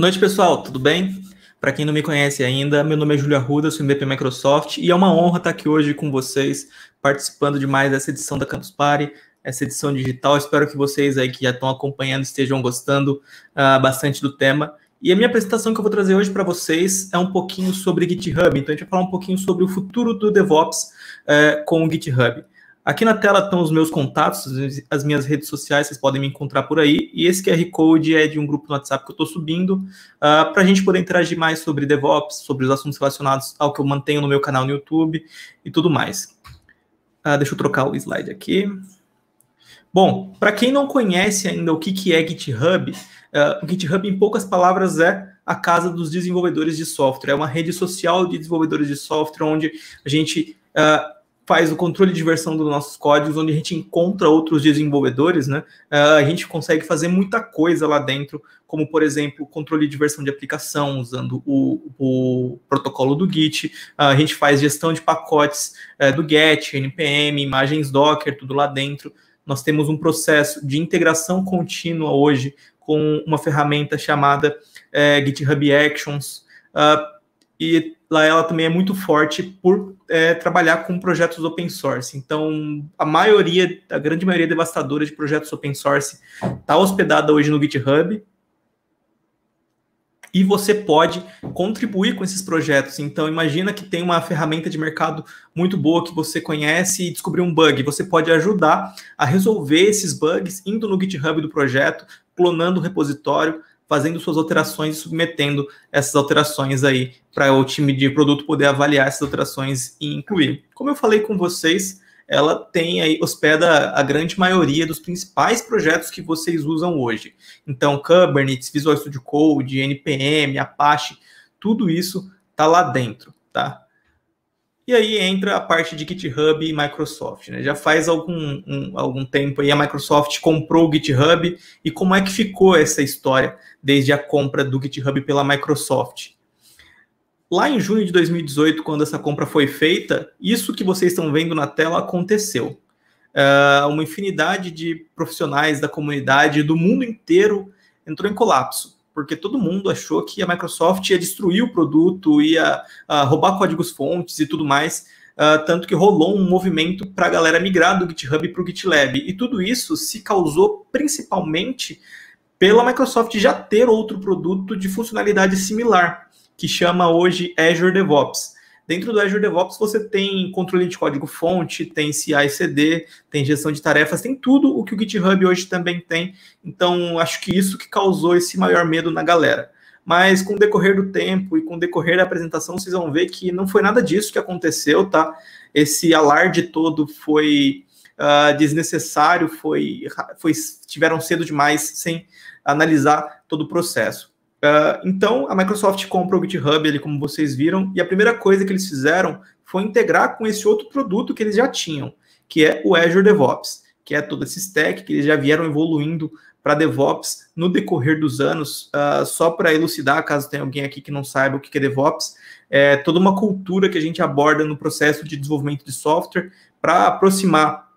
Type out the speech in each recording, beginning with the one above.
Boa noite, pessoal. Tudo bem? Para quem não me conhece ainda, meu nome é Júlio Arruda, sou MVP Microsoft e é uma honra estar aqui hoje com vocês, participando de mais essa edição da Campus Party, essa edição digital. Espero que vocês aí que já estão acompanhando estejam gostando uh, bastante do tema. E a minha apresentação que eu vou trazer hoje para vocês é um pouquinho sobre GitHub. Então, a gente vai falar um pouquinho sobre o futuro do DevOps uh, com o GitHub. Aqui na tela estão os meus contatos, as minhas redes sociais, vocês podem me encontrar por aí. E esse QR Code é de um grupo no WhatsApp que eu estou subindo, uh, ah, para a gente poder interagir mais sobre DevOps, sobre os assuntos relacionados ao que eu mantenho no meu canal no YouTube e tudo mais. Uh, deixa eu trocar o slide aqui. Bom, para quem não conhece ainda o que, que é GitHub, uh, o GitHub, em poucas palavras, é a casa dos desenvolvedores de software. É uma rede social de desenvolvedores de software onde a gente. Uh, faz o controle de versão dos nossos códigos, onde a gente encontra outros desenvolvedores, né? Ah, a gente consegue fazer muita coisa lá dentro, como, por exemplo, controle de versão de aplicação, usando o, o protocolo do Git, ah, a gente faz gestão de pacotes eh, do Get, NPM, imagens Docker, tudo lá dentro. Nós temos um processo de integração contínua hoje com uma ferramenta chamada eh, GitHub Actions, Uh, e lá ela também é muito forte por é, trabalhar com projetos open source. Então, a maioria, a grande maioria devastadora de projetos open source está hospedada hoje no GitHub. E você pode contribuir com esses projetos. Então, imagina que tem uma ferramenta de mercado muito boa que você conhece e descobriu um bug. Você pode ajudar a resolver esses bugs indo no GitHub do projeto, clonando o repositório, fazendo suas alterações e submetendo essas alterações aí para o time de produto poder avaliar essas alterações e incluir. Como eu falei com vocês, ela tem aí, hospeda a grande maioria dos principais projetos que vocês usam hoje. Então, Kubernetes, Visual Studio Code, NPM, Apache, tudo isso está lá dentro, tá? E aí entra a parte de GitHub e Microsoft. Né? Já faz algum, um, algum tempo aí a Microsoft comprou o GitHub e como é que ficou essa história desde a compra do GitHub pela Microsoft? Lá em junho de 2018, quando essa compra foi feita, isso que vocês estão vendo na tela aconteceu. Uh, uma infinidade de profissionais da comunidade do mundo inteiro entrou em colapso porque todo mundo achou que a Microsoft ia destruir o produto, ia uh, roubar códigos-fontes e tudo mais. Uh, tanto que rolou um movimento para a galera migrar do GitHub para o GitLab. E tudo isso se causou principalmente pela Microsoft já ter outro produto de funcionalidade similar, que chama hoje Azure DevOps. Dentro do Azure DevOps você tem controle de código fonte, tem CI/CD, tem gestão de tarefas, tem tudo o que o GitHub hoje também tem. Então acho que isso que causou esse maior medo na galera. Mas com o decorrer do tempo e com o decorrer da apresentação vocês vão ver que não foi nada disso que aconteceu, tá? Esse alarde todo foi Uh, desnecessário, foi, foi tiveram cedo demais sem analisar todo o processo. Uh, então, a Microsoft compra o GitHub, ali, como vocês viram, e a primeira coisa que eles fizeram foi integrar com esse outro produto que eles já tinham, que é o Azure DevOps, que é toda essa stack que eles já vieram evoluindo para DevOps no decorrer dos anos. Uh, só para elucidar, caso tenha alguém aqui que não saiba o que é DevOps, é toda uma cultura que a gente aborda no processo de desenvolvimento de software para aproximar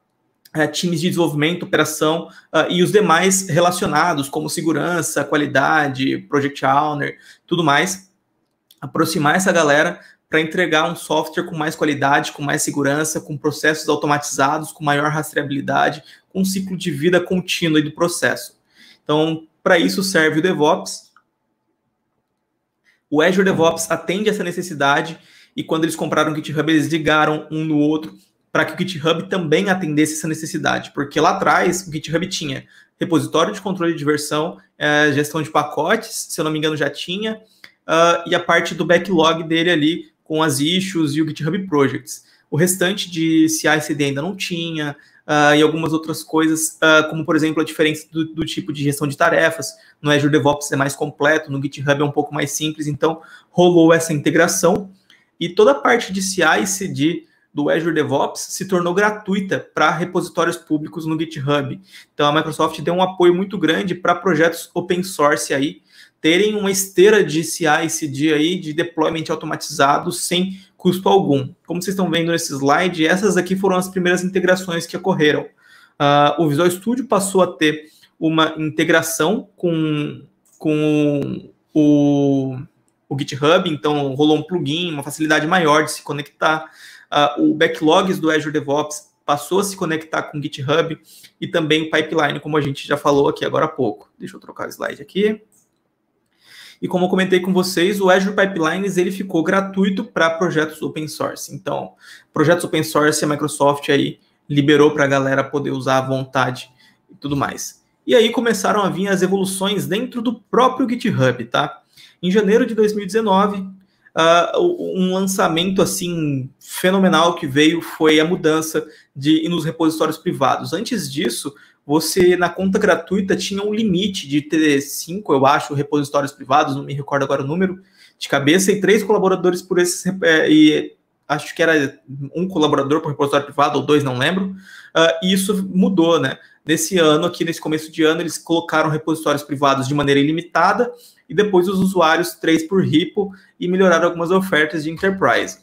eh, times de desenvolvimento, operação uh, e os demais relacionados, como segurança, qualidade, project owner, tudo mais. Aproximar essa galera para entregar um software com mais qualidade, com mais segurança, com processos automatizados, com maior rastreabilidade, com um ciclo de vida contínuo do processo. Então, para isso serve o DevOps. O Azure DevOps atende essa necessidade e quando eles compraram o GitHub, eles ligaram um no outro para que o GitHub também atendesse essa necessidade, porque lá atrás o GitHub tinha repositório de controle de versão, é, gestão de pacotes, se eu não me engano já tinha, uh, e a parte do backlog dele ali com as issues e o GitHub Projects. O restante de CI/CD ainda não tinha, Uh, e algumas outras coisas, uh, como por exemplo a diferença do, do, tipo de gestão de tarefas. No Azure DevOps é mais completo, no GitHub é um pouco mais simples, então rolou essa integração. E toda a parte de CI CD do Azure DevOps se tornou gratuita para repositórios públicos no GitHub. Então a Microsoft deu um apoio muito grande para projetos open source aí terem uma esteira de CI cd aí de deployment automatizado sem custo algum. Como vocês estão vendo nesse slide, essas aqui foram as primeiras integrações que ocorreram. Uh, o Visual Studio passou a ter uma integração com, com o, o GitHub, então rolou um plugin, uma facilidade maior de se conectar uh, o backlogs do Azure DevOps passou a se conectar com o GitHub e também o pipeline, como a gente já falou aqui agora há pouco. Deixa eu trocar o slide aqui. E como eu comentei com vocês, o Azure Pipelines ele ficou gratuito para projetos open source. Então, projetos open source a Microsoft aí liberou para a galera poder usar à vontade e tudo mais. E aí começaram a vir as evoluções dentro do próprio GitHub, tá? Em janeiro de 2019, Uh, um lançamento assim fenomenal que veio foi a mudança de ir nos repositórios privados. Antes disso, você na conta gratuita tinha um limite de ter cinco, eu acho, repositórios privados, não me recordo agora o número de cabeça, e três colaboradores por esses. É, e acho que era um colaborador por repositório privado, ou dois, não lembro. Uh, e isso mudou, né? Nesse ano, aqui nesse começo de ano, eles colocaram repositórios privados de maneira ilimitada e depois os usuários três por repo e melhoraram algumas ofertas de enterprise.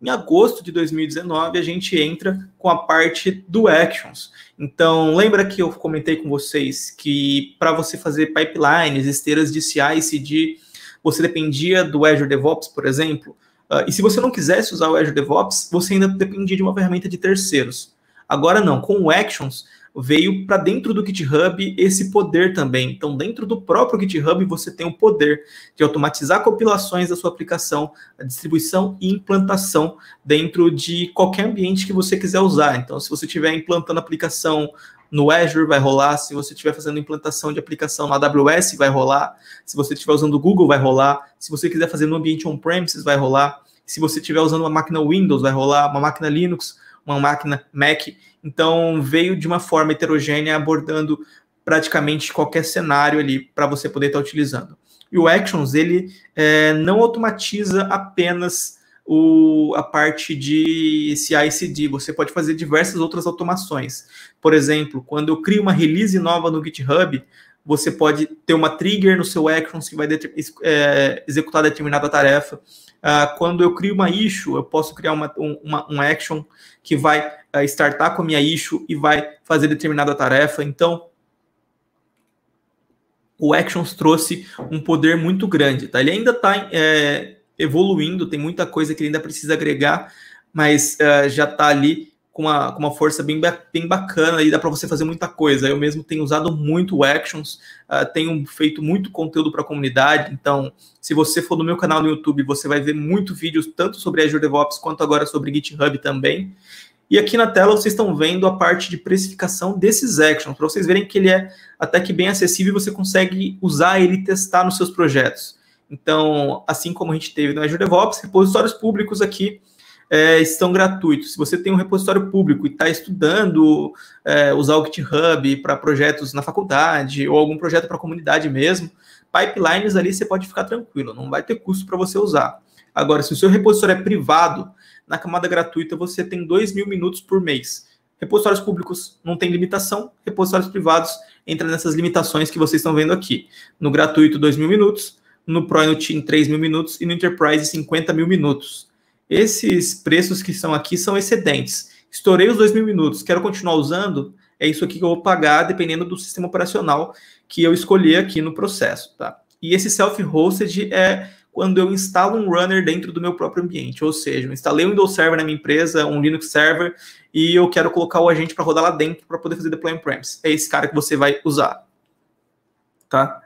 Em agosto de 2019, a gente entra com a parte do Actions. Então, lembra que eu comentei com vocês que para você fazer pipelines, esteiras de CI e CD, você dependia do Azure DevOps, por exemplo? Uh, e se você não quisesse usar o Azure DevOps, você ainda dependia de uma ferramenta de terceiros. Agora não, com o Actions, veio para dentro do GitHub esse poder também. Então, dentro do próprio GitHub, você tem o poder de automatizar compilações da sua aplicação, a distribuição e implantação dentro de qualquer ambiente que você quiser usar. Então, se você estiver implantando aplicação no Azure vai rolar, se você estiver fazendo implantação de aplicação na AWS vai rolar, se você estiver usando o Google vai rolar, se você quiser fazer no ambiente on-premises vai rolar, se você estiver usando uma máquina Windows vai rolar, uma máquina Linux, uma máquina Mac. Então veio de uma forma heterogênea, abordando praticamente qualquer cenário ali para você poder estar tá utilizando. E o Actions ele é, não automatiza apenas o, a parte de CI/CD. Você pode fazer diversas outras automações. Por exemplo, quando eu crio uma release nova no GitHub, você pode ter uma trigger no seu Actions que vai é, executar determinada tarefa Uh, quando eu crio uma issue, eu posso criar uma, um, uma, action que vai uh, startar com a minha issue e vai fazer determinada tarefa. Então, o Actions trouxe um poder muito grande. Tá? Ele ainda está é, evoluindo, tem muita coisa que ele ainda precisa agregar, mas uh, já está ali com uma, com uma força bem, bem bacana e dá para você fazer muita coisa. Eu mesmo tenho usado muito Actions, uh, tenho feito muito conteúdo para a comunidade. Então, se você for no meu canal no YouTube, você vai ver muito vídeos tanto sobre Azure DevOps quanto agora sobre GitHub também. E aqui na tela vocês estão vendo a parte de precificação desses actions, para vocês verem que ele é até que bem acessível e você consegue usar ele e testar nos seus projetos. Então, assim como a gente teve no Azure DevOps, repositórios públicos aqui, é, estão gratuitos. Se você tem um repositório público e está estudando é, usar o GitHub para projetos na faculdade ou algum projeto para a comunidade mesmo, pipelines ali você pode ficar tranquilo, não vai ter custo para você usar. Agora, se o seu repositório é privado, na camada gratuita você tem 2 mil minutos por mês. Repositórios públicos não tem limitação, repositórios privados entra nessas limitações que vocês estão vendo aqui. No gratuito, 2 mil minutos, no Pro e no Team, 3 mil minutos e no Enterprise, 50 mil minutos. Esses preços que estão aqui são excedentes. Estourei os dois mil minutos, quero continuar usando, é isso aqui que eu vou pagar, dependendo do sistema operacional que eu escolher aqui no processo, tá? E esse self-hosted é quando eu instalo um runner dentro do meu próprio ambiente, ou seja, eu instalei um Windows Server na minha empresa, um Linux Server, e eu quero colocar o agente para rodar lá dentro para poder fazer deploy on-premise. É esse cara que você vai usar, tá?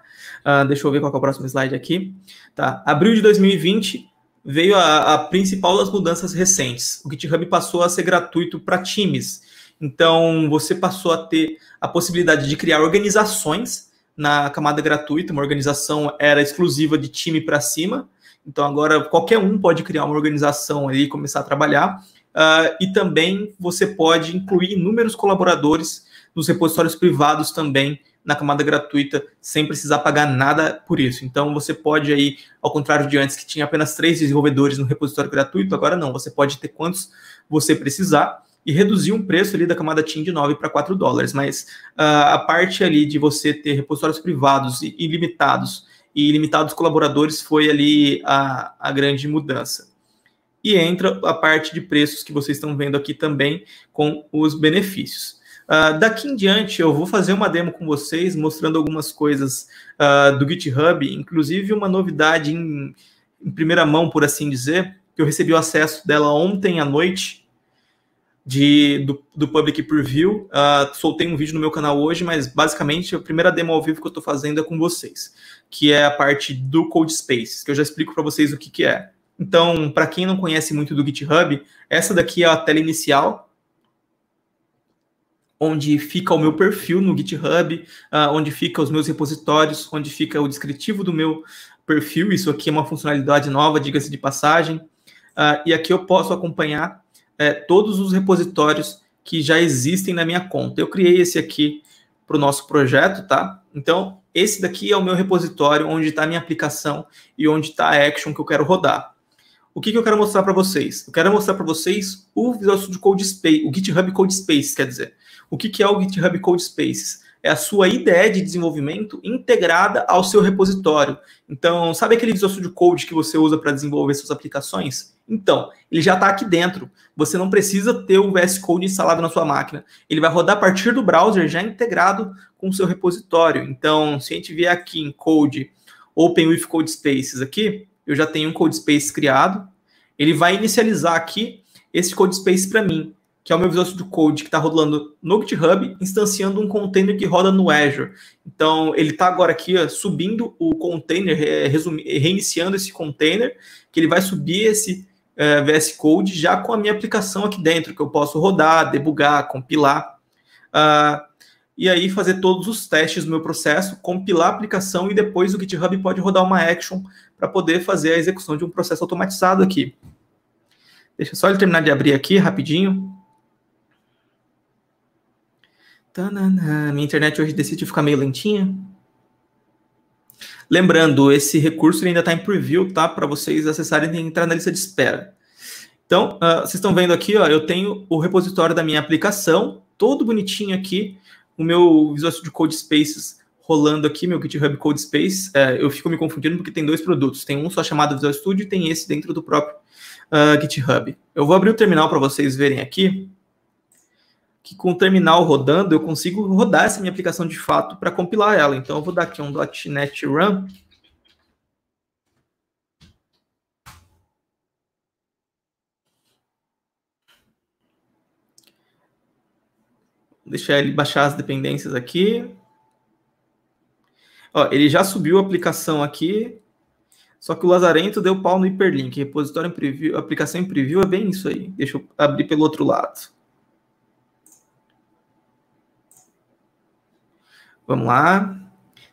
Uh, deixa eu ver qual é o próximo slide aqui. Tá. Abril de 2020, veio a, a principal das mudanças recentes. O GitHub passou a ser gratuito para times. Então, você passou a ter a possibilidade de criar organizações na camada gratuita. Uma organização era exclusiva de time para cima. Então, agora qualquer um pode criar uma organização e começar a trabalhar. Uh, e também você pode incluir inúmeros colaboradores nos repositórios privados também na camada gratuita sem precisar pagar nada por isso. Então você pode aí, ao contrário de antes que tinha apenas três desenvolvedores no repositório gratuito, agora não, você pode ter quantos você precisar e reduzir um preço ali da camada TIM de 9 para 4 dólares, mas uh, a parte ali de você ter repositórios privados e ilimitados e ilimitados colaboradores foi ali a, a grande mudança e entra a parte de preços que vocês estão vendo aqui também com os benefícios. Ah, daqui em diante, eu vou fazer uma demo com vocês, mostrando algumas coisas uh, do GitHub, inclusive uma novidade em, em, primeira mão, por assim dizer, que eu recebi o acesso dela ontem à noite, de, do, do Public Preview. Uh, soltei um vídeo no meu canal hoje, mas basicamente a primeira demo ao vivo que eu estou fazendo é com vocês, que é a parte do Code Space, que eu já explico para vocês o que, que é. Então, para quem não conhece muito do GitHub, essa daqui é a tela inicial onde fica o meu perfil no GitHub, uh, onde fica os meus repositórios, onde fica o descritivo do meu perfil. Isso aqui é uma funcionalidade nova, diga-se de passagem. Uh, e aqui eu posso acompanhar é, todos os repositórios que já existem na minha conta. Eu criei esse aqui para o nosso projeto, tá? Então, esse daqui é o meu repositório onde está a minha aplicação e onde está a action que eu quero rodar. O que, que eu quero mostrar para vocês? Eu quero mostrar para vocês o Visual Studio Code Space, o GitHub Code Space, quer dizer o que, é o GitHub Code Spaces? É a sua ideia de desenvolvimento integrada ao seu repositório. Então, sabe aquele Visual Studio Code que você usa para desenvolver suas aplicações? Então, ele já está aqui dentro. Você não precisa ter o VS Code instalado na sua máquina. Ele vai rodar a partir do browser já integrado com o seu repositório. Então, se a gente vier aqui em Code, Open with Code Spaces aqui, eu já tenho um Code Space criado. Ele vai inicializar aqui esse Code Space para mim que é o meu Visual Studio Code que está rodando no GitHub, instanciando um container que roda no Azure. Então, ele está agora aqui ó, subindo o container, reiniciando esse container, que ele vai subir esse é, VS Code já com a minha aplicação aqui dentro, que eu posso rodar, debugar, compilar. Uh, e aí fazer todos os testes do meu processo, compilar a aplicação e depois o GitHub pode rodar uma action para poder fazer a execução de um processo automatizado aqui. Deixa só ele terminar de abrir aqui rapidinho. Tanana. Minha internet hoje decidiu ficar meio lentinha. Lembrando, esse recurso ainda está em preview, tá? Para vocês acessarem e entrar na lista de espera. Então, uh, vocês estão vendo aqui, ó, eu tenho o repositório da minha aplicação, todo bonitinho aqui, o meu Visual Studio Code Spaces rolando aqui, meu GitHub Code Space. Uh, eu fico me confundindo porque tem dois produtos, tem um só chamado Visual Studio e tem esse dentro do próprio uh, GitHub. Eu vou abrir o terminal para vocês verem aqui que com o terminal rodando, eu consigo rodar essa minha aplicação de fato para compilar ela. Então, eu vou dar aqui um .NET Run. Vou deixar ele baixar as dependências aqui. Ó, ele já subiu a aplicação aqui, só que o Lazarento deu pau no hiperlink. Repositório em preview, aplicação em preview é bem isso aí. Deixa eu abrir pelo outro lado. Vamos lá.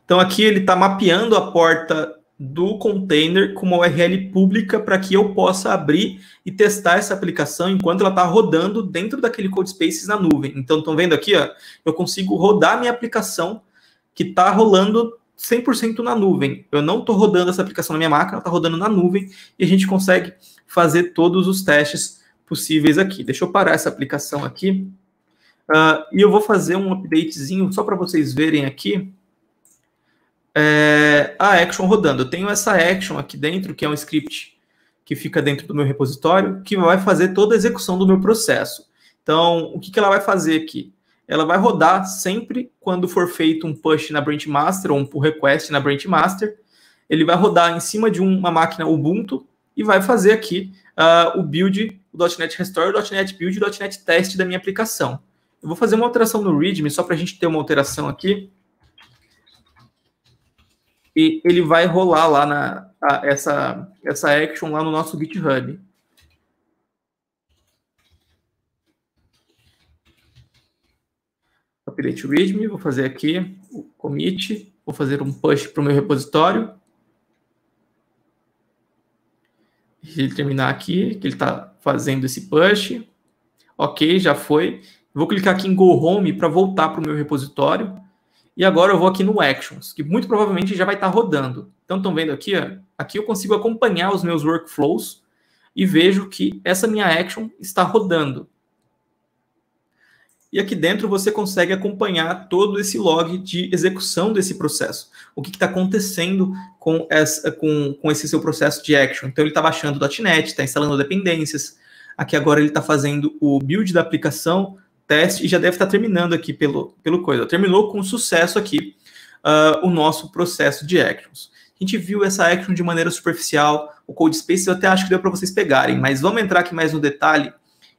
Então aqui ele está mapeando a porta do container com uma URL pública para que eu possa abrir e testar essa aplicação enquanto ela está rodando dentro daquele code spaces na nuvem. Então, estão vendo aqui, ó, eu consigo rodar minha aplicação que está rolando 100% na nuvem. Eu não estou rodando essa aplicação na minha máquina, ela está rodando na nuvem e a gente consegue fazer todos os testes possíveis aqui. Deixa eu parar essa aplicação aqui. Uh, e eu vou fazer um updatezinho só para vocês verem aqui é, a action rodando. Eu tenho essa action aqui dentro, que é um script que fica dentro do meu repositório, que vai fazer toda a execução do meu processo. Então, o que, que ela vai fazer aqui? Ela vai rodar sempre quando for feito um push na branch master ou um pull request na branch master. Ele vai rodar em cima de uma máquina Ubuntu e vai fazer aqui uh, o build, o .NET Restore, o .NET Build, o .NET Test da minha aplicação. Eu vou fazer uma alteração no README, só para a gente ter uma alteração aqui. E ele vai rolar lá na, a, essa, essa action lá no nosso GitHub. Update README, vou fazer aqui o commit, vou fazer um push para o meu repositório. ele terminar aqui, que ele está fazendo esse push. Ok, já foi vou clicar aqui em Go Home para voltar para o meu repositório. E agora eu vou aqui no Actions, que muito provavelmente já vai estar tá rodando. Então, estão vendo aqui? Ó, aqui eu consigo acompanhar os meus workflows e vejo que essa minha action está rodando. E aqui dentro você consegue acompanhar todo esse log de execução desse processo. O que está acontecendo com, essa, com, com, esse seu processo de action. Então ele está baixando o .NET, está instalando dependências. Aqui agora ele está fazendo o build da aplicação, teste e já deve estar terminando aqui pelo, pelo coisa. Terminou com sucesso aqui uh, o nosso processo de actions. A gente viu essa action de maneira superficial, o code space eu até acho que deu para vocês pegarem, mas vamos entrar aqui mais no detalhe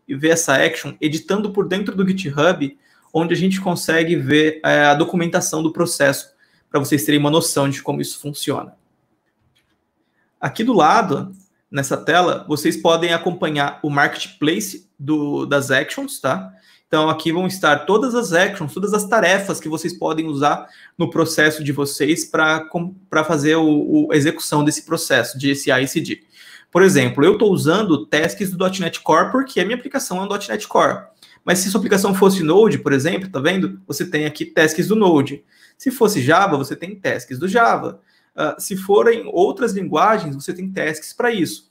e ver essa action editando por dentro do GitHub, onde a gente consegue ver uh, a documentação do processo para vocês terem uma noção de como isso funciona. Aqui do lado, nessa tela, vocês podem acompanhar o marketplace do, das actions, tá? Então, aqui vão estar todas as actions, todas as tarefas que vocês podem usar no processo de vocês para fazer a execução desse processo de CI e CD. Por exemplo, eu estou usando tasks do .NET Core porque a minha aplicação é um .NET Core. Mas se sua aplicação fosse Node, por exemplo, tá vendo? Você tem aqui tasks do Node. Se fosse Java, você tem tasks do Java. Uh, se forem outras linguagens, você tem tasks para isso.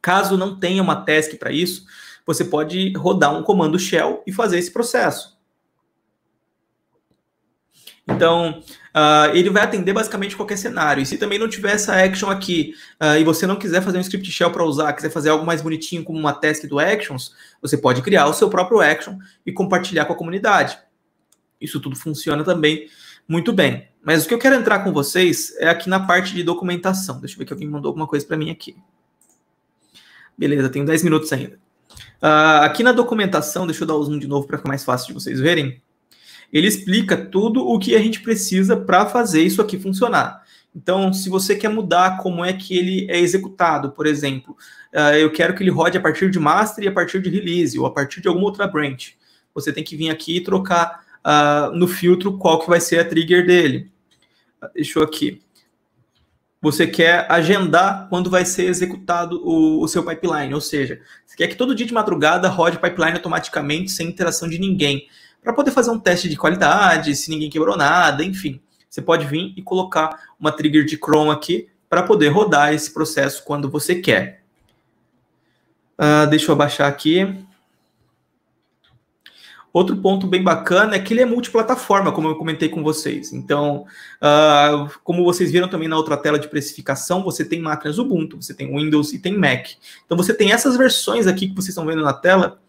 Caso não tenha uma task para isso, você pode rodar um comando shell e fazer esse processo. Então, uh, ele vai atender basicamente qualquer cenário. E se também não tiver essa action aqui uh, e você não quiser fazer um script shell para usar, quiser fazer algo mais bonitinho como uma task do actions, você pode criar o seu próprio action e compartilhar com a comunidade. Isso tudo funciona também muito bem. Mas o que eu quero entrar com vocês é aqui na parte de documentação. Deixa eu ver que alguém mandou alguma coisa para mim aqui. Beleza, tenho 10 minutos ainda. Uh, aqui na documentação, deixa eu dar o zoom de novo para ficar mais fácil de vocês verem. Ele explica tudo o que a gente precisa para fazer isso aqui funcionar. Então, se você quer mudar como é que ele é executado, por exemplo, uh, eu quero que ele rode a partir de master e a partir de release, ou a partir de alguma outra branch. Você tem que vir aqui e trocar uh, no filtro qual que vai ser a trigger dele. Deixa eu aqui. Você quer agendar quando vai ser executado o, o seu pipeline, ou seja, você quer que todo dia de madrugada rode o pipeline automaticamente, sem interação de ninguém, para poder fazer um teste de qualidade, se ninguém quebrou nada, enfim. Você pode vir e colocar uma trigger de Chrome aqui para poder rodar esse processo quando você quer. Uh, deixa eu abaixar aqui. Outro ponto bem bacana é que ele é multiplataforma, como eu comentei com vocês. Então, uh, como vocês viram também na outra tela de precificação, você tem máquinas Ubuntu, você tem Windows e tem Mac. Então, você tem essas versões aqui que vocês estão vendo na tela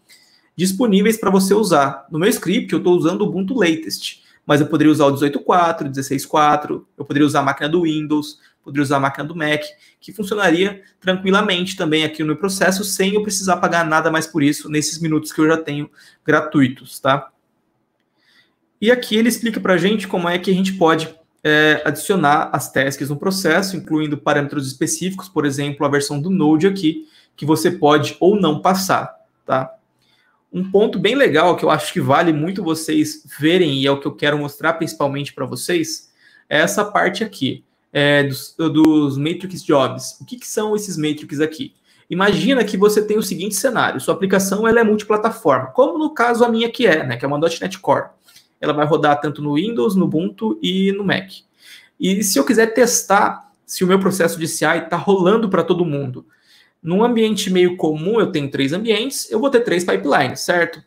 disponíveis para você usar. No meu script, eu estou usando o Ubuntu Latest, mas eu poderia usar o 18.4, 16.4, eu poderia usar a máquina do Windows, poderia usar a máquina do Mac, que funcionaria tranquilamente também aqui no meu processo, sem eu precisar pagar nada mais por isso nesses minutos que eu já tenho gratuitos, tá? E aqui ele explica para a gente como é que a gente pode é, adicionar as tasks no processo, incluindo parâmetros específicos, por exemplo, a versão do Node aqui, que você pode ou não passar, tá? Um ponto bem legal que eu acho que vale muito vocês verem e é o que eu quero mostrar principalmente para vocês é essa parte aqui é, dos, dos Matrix Jobs. O que, que são esses Matrix aqui? Imagina que você tem o seguinte cenário: sua aplicação ela é multiplataforma, como no caso a minha que é, né, que é uma .NET Core. Ela vai rodar tanto no Windows, no Ubuntu e no Mac. E se eu quiser testar se o meu processo de CI está rolando para todo mundo, num ambiente meio comum, eu tenho três ambientes, eu vou ter três pipelines, certo?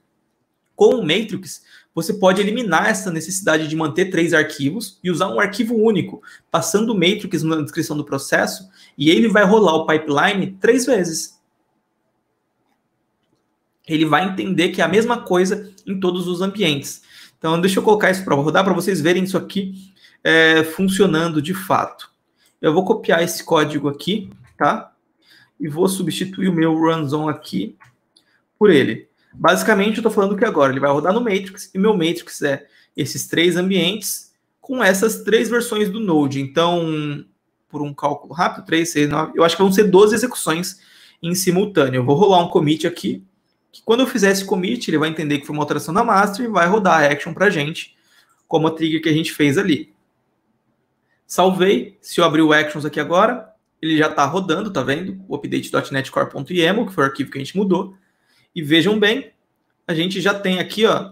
Com o Matrix, você pode eliminar essa necessidade de manter três arquivos e usar um arquivo único, passando o matrix na descrição do processo, e ele vai rolar o pipeline três vezes. Ele vai entender que é a mesma coisa em todos os ambientes. Então, deixa eu colocar isso para rodar para vocês verem isso aqui é, funcionando de fato. Eu vou copiar esse código aqui, tá? E vou substituir o meu runzone aqui por ele. Basicamente, eu estou falando que agora ele vai rodar no Matrix, e meu Matrix é esses três ambientes com essas três versões do Node. Então, por um cálculo rápido, 3, 6, 9, eu acho que vão ser 12 execuções em simultâneo. Eu vou rolar um commit aqui, que quando eu fizer esse commit, ele vai entender que foi uma alteração na master e vai rodar a action para gente, como a trigger que a gente fez ali. Salvei, se eu abrir o actions aqui agora, ele já está rodando, tá vendo? O update.net que foi o arquivo que a gente mudou. E vejam bem, a gente já tem aqui ó,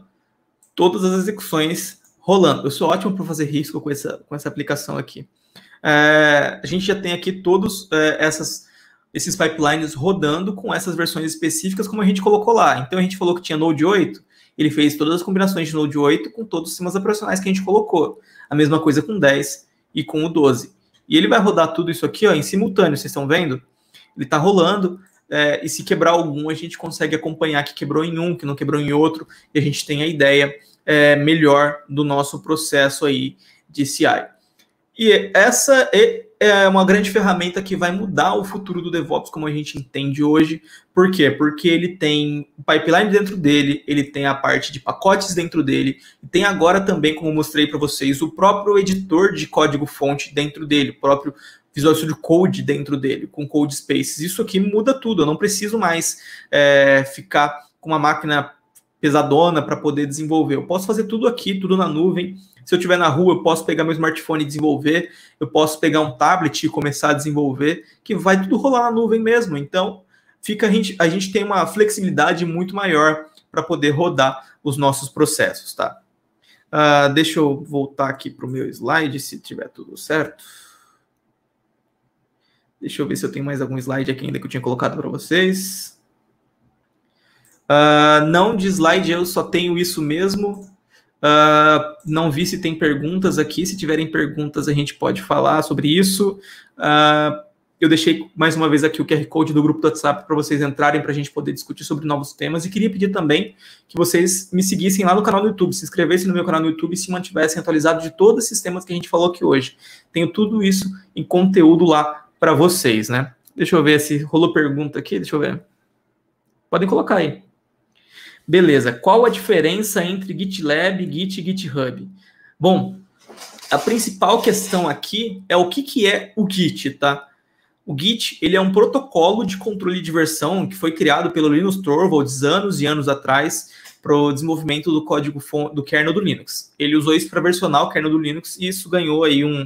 todas as execuções rolando. Eu sou ótimo para fazer risco com essa, com essa aplicação aqui. É, a gente já tem aqui todos é, essas, esses pipelines rodando com essas versões específicas, como a gente colocou lá. Então a gente falou que tinha Node 8, ele fez todas as combinações de Node 8 com todos os sistemas operacionais que a gente colocou. A mesma coisa com 10 e com o 12. E ele vai rodar tudo isso aqui ó, em simultâneo, vocês estão vendo? Ele está rolando, é, e se quebrar algum, a gente consegue acompanhar que quebrou em um, que não quebrou em outro, e a gente tem a ideia é, melhor do nosso processo aí de CI. E essa é, é uma grande ferramenta que vai mudar o futuro do DevOps como a gente entende hoje. Por quê? Porque ele tem o pipeline dentro dele, ele tem a parte de pacotes dentro dele, e tem agora também, como mostrei para vocês, o próprio editor de código fonte dentro dele, o próprio Visual Studio Code dentro dele, com Code Spaces. Isso aqui muda tudo, eu não preciso mais é, ficar com uma máquina pesadona para poder desenvolver. Eu posso fazer tudo aqui, tudo na nuvem. Se eu estiver na rua, eu posso pegar meu smartphone e desenvolver, eu posso pegar um tablet e começar a desenvolver, que vai tudo rolar na nuvem mesmo. Então, fica a gente, a gente tem uma flexibilidade muito maior para poder rodar os nossos processos, tá? Uh, deixa eu voltar aqui para o meu slide, se tiver tudo certo. Deixa eu ver se eu tenho mais algum slide aqui ainda que eu tinha colocado para vocês. Uh, não de slide, eu só tenho isso mesmo. Uh, não vi se tem perguntas aqui. Se tiverem perguntas, a gente pode falar sobre isso. Uh, eu deixei mais uma vez aqui o QR Code do grupo do WhatsApp para vocês entrarem, para a gente poder discutir sobre novos temas. E queria pedir também que vocês me seguissem lá no canal do YouTube, se inscrevessem no meu canal no YouTube e se mantivessem atualizados de todos esses temas que a gente falou aqui hoje. Tenho tudo isso em conteúdo lá para vocês, né? Deixa eu ver se rolou pergunta aqui, deixa eu ver. Podem colocar aí. Beleza, qual a diferença entre GitLab, Git e GitHub? Bom, a principal questão aqui é o que, que é o Git, tá? O Git ele é um protocolo de controle de versão que foi criado pelo Linus Torvalds anos e anos atrás para o desenvolvimento do código do kernel do Linux. Ele usou isso para versionar o kernel do Linux e isso ganhou aí um,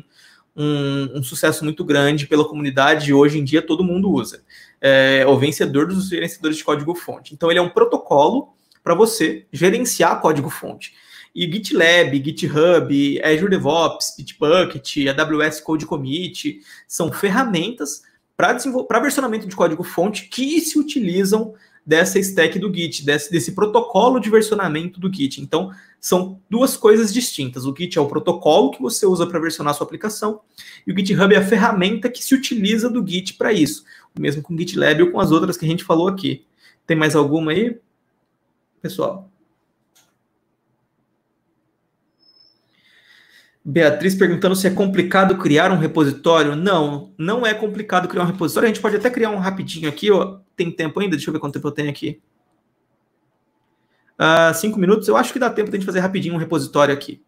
um, um, sucesso muito grande pela comunidade e hoje em dia todo mundo usa. É, é o vencedor dos gerenciadores de código-fonte. Então, ele é um protocolo para você gerenciar código-fonte. E GitLab, GitHub, Azure DevOps, Bitbucket, AWS Code Commit são ferramentas para versionamento de código-fonte que se utilizam dessa stack do Git, desse, desse protocolo de versionamento do Git. Então, são duas coisas distintas. O Git é o protocolo que você usa para versionar sua aplicação, e o GitHub é a ferramenta que se utiliza do Git para isso. O mesmo com o GitLab ou com as outras que a gente falou aqui. Tem mais alguma aí, pessoal? Beatriz perguntando se é complicado criar um repositório. Não, não é complicado criar um repositório. A gente pode até criar um rapidinho aqui, ó tem tempo ainda? Deixa eu ver quanto tempo eu tenho aqui. Uh, cinco minutos. Eu acho que dá tempo de a gente fazer rapidinho um repositório aqui.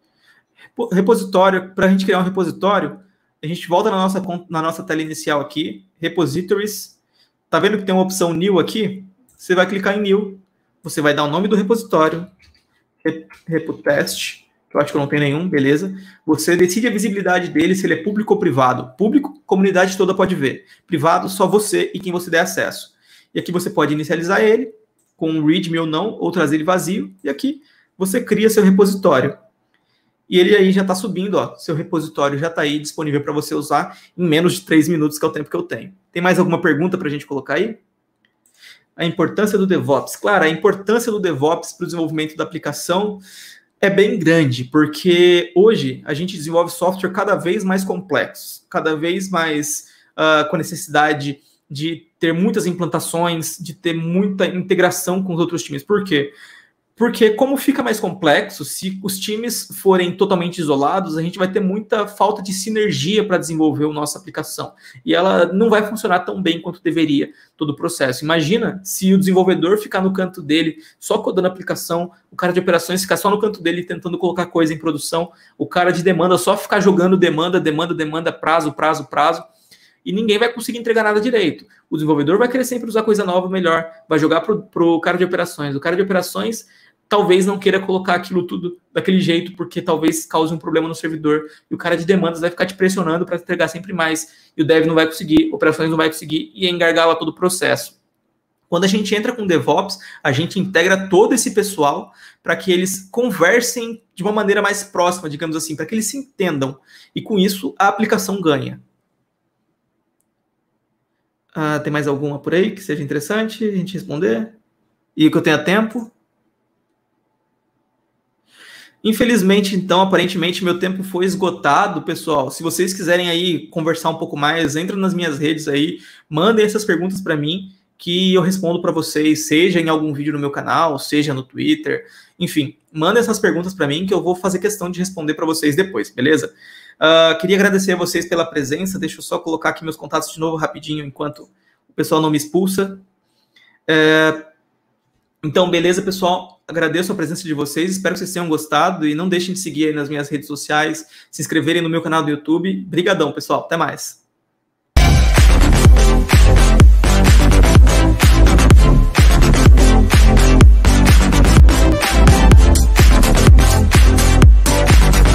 Repositório, para a gente criar um repositório, a gente volta na nossa, na nossa tela inicial aqui, repositories. Tá vendo que tem uma opção new aqui? Você vai clicar em new, você vai dar o nome do repositório, repotest, que eu acho que não tem nenhum, beleza. Você decide a visibilidade dele, se ele é público ou privado. Público, comunidade toda pode ver. Privado, só você e quem você der acesso. E aqui você pode inicializar ele com um readme ou não, ou trazer ele vazio. E aqui você cria seu repositório. E ele aí já está subindo, ó. Seu repositório já está aí disponível para você usar em menos de 3 minutos, que é o tempo que eu tenho. Tem mais alguma pergunta para a gente colocar aí? A importância do DevOps. Claro, a importância do DevOps para o desenvolvimento da aplicação é bem grande, porque hoje a gente desenvolve software cada vez mais complexos, cada vez mais uh, com necessidade de ter muitas implantações, de ter muita integração com os outros times. Por quê? Porque como fica mais complexo, se os times forem totalmente isolados, a gente vai ter muita falta de sinergia para desenvolver a nossa aplicação. E ela não vai funcionar tão bem quanto deveria todo o processo. Imagina se o desenvolvedor ficar no canto dele, só codando a aplicação, o cara de operações ficar só no canto dele tentando colocar coisa em produção, o cara de demanda só ficar jogando demanda, demanda, demanda, prazo, prazo, prazo e ninguém vai conseguir entregar nada direito. O desenvolvedor vai querer sempre usar coisa nova, melhor, vai jogar para o cara de operações. O cara de operações talvez não queira colocar aquilo tudo daquele jeito, porque talvez cause um problema no servidor, e o cara de demandas vai ficar te pressionando para entregar sempre mais, e o dev não vai conseguir, operações não vai conseguir, e engargala todo o processo. Quando a gente entra com DevOps, a gente integra todo esse pessoal para que eles conversem de uma maneira mais próxima, digamos assim, para que eles se entendam. E com isso, a aplicação ganha. Ah, tem mais alguma por aí que seja interessante a gente responder? E que eu tenha tempo? Infelizmente, então, aparentemente meu tempo foi esgotado, pessoal. Se vocês quiserem aí conversar um pouco mais, entrem nas minhas redes aí, mandem essas perguntas para mim que eu respondo para vocês, seja em algum vídeo no meu canal, seja no Twitter, enfim, mandem essas perguntas para mim que eu vou fazer questão de responder para vocês depois, beleza? Uh, queria agradecer a vocês pela presença. Deixa eu só colocar aqui meus contatos de novo rapidinho, enquanto o pessoal não me expulsa. É... Então, beleza, pessoal? Agradeço a presença de vocês, espero que vocês tenham gostado e não deixem de seguir aí nas minhas redes sociais, se inscreverem no meu canal do YouTube. Brigadão, pessoal. Até mais.